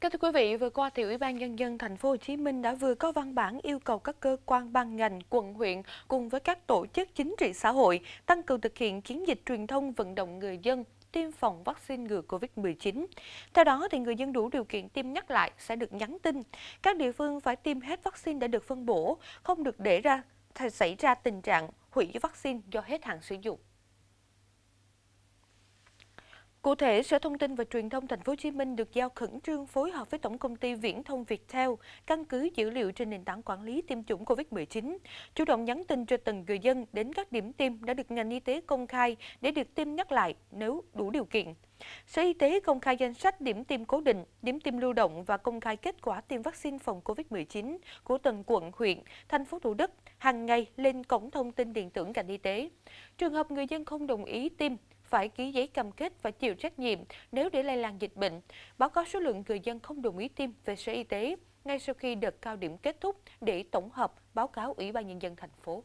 Các thưa quý vị, vừa qua thì Ủy ban nhân dân thành phố Hồ Chí Minh đã vừa có văn bản yêu cầu các cơ quan ban ngành, quận huyện cùng với các tổ chức chính trị xã hội tăng cường thực hiện chiến dịch truyền thông vận động người dân tiêm phòng vaccine ngừa Covid-19. Theo đó, thì người dân đủ điều kiện tiêm nhắc lại sẽ được nhắn tin. Các địa phương phải tiêm hết vaccine đã được phân bổ, không được để ra xảy ra tình trạng hủy vaccine do hết hạn sử dụng. Cụ thể, Sở Thông tin và Truyền thông Thành phố Hồ Chí Minh được giao khẩn trương phối hợp với Tổng công ty Viễn thông Viettel căn cứ dữ liệu trên nền tảng quản lý tiêm chủng COVID-19, chủ động nhắn tin cho từng người dân đến các điểm tiêm đã được ngành y tế công khai để được tiêm nhắc lại nếu đủ điều kiện. Sở Y tế công khai danh sách điểm tiêm cố định, điểm tiêm lưu động và công khai kết quả tiêm vaccine phòng COVID-19 của từng quận, huyện, thành phố Thủ Đức hàng ngày lên cổng thông tin điện tử ngành y tế. Trường hợp người dân không đồng ý tiêm, phải ký giấy cam kết và chịu trách nhiệm nếu để lây lan dịch bệnh, báo cáo số lượng người dân không đồng ý tiêm về Sở Y tế ngay sau khi đợt cao điểm kết thúc để tổng hợp báo cáo Ủy ban Nhân dân thành phố.